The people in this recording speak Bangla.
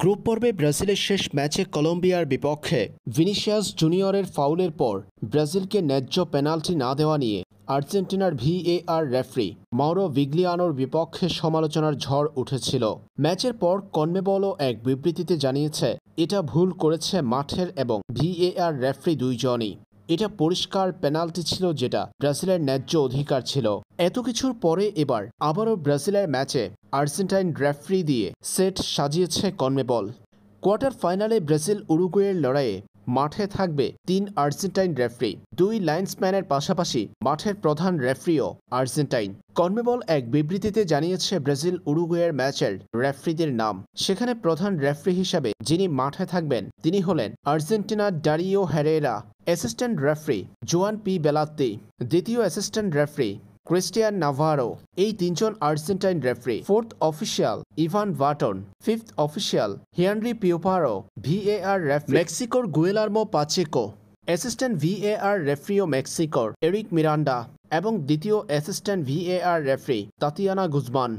গ্রুপ পর্বে ব্রাজিলের শেষ ম্যাচে কলম্বিয়ার বিপক্ষে ভিনিশিয়াস জুনিয়রের ফাউলের পর ব্রাজিলকে ন্যায্য পেনাল্টি না দেওয়া নিয়ে আর্জেন্টিনার ভিএআর রেফরি মাউরো ভিগলিয়ানোর বিপক্ষে সমালোচনার ঝড় উঠেছিল ম্যাচের পর কনমেবলও এক বিবৃতিতে জানিয়েছে এটা ভুল করেছে মাঠের এবং ভিএআর রেফরি দুইজনই এটা পরিষ্কার পেনাল্টি ছিল যেটা ব্রাজিলের ন্যায্য অধিকার ছিল এত কিছুর পরে এবার আবারও ব্রাজিলের ম্যাচে আর্জেন্টাইন রেফারি দিয়ে সেট সাজিয়েছে কনমেবল কোয়ার্টার ফাইনালে ব্রাজিল উরুগুয়ের লড়াইয়ে মাঠে থাকবে তিন আর্জেন্টাইন রেফারি দুই লাইন্সম্যানের পাশাপাশি মাঠের প্রধান রেফারিও আর্জেন্টাইন কর্মেবল এক বিবৃতিতে জানিয়েছে ব্রাজিল উরুগুয়ের ম্যাচের রেফারিদের নাম সেখানে প্রধান রেফারি হিসাবে যিনি মাঠে থাকবেন তিনি হলেন আর্জেন্টিনার Dario Herrera assistant referee Juan P Belatti দ্বিতীয় অ্যাসিস্ট্যান্ট রেফারি ক্রিস্টিয়ান নাভারো এই তিনজন Argentine referee fourth official Ivan Barton fifth official হিয়ানরি পিওপারো ভিএআর রেফারি মেক্সিকোর গুয়েলার্মো পাচেকো অ্যাসিস্ট্যান্ট ভিএআর রেফারিও মেক্সিকোর এরিক মিরান্ডা এবং দ্বিতীয় অ্যাসিস্ট্যান্ট ভিএআর রেফারি তাতিয়ানা গুজমান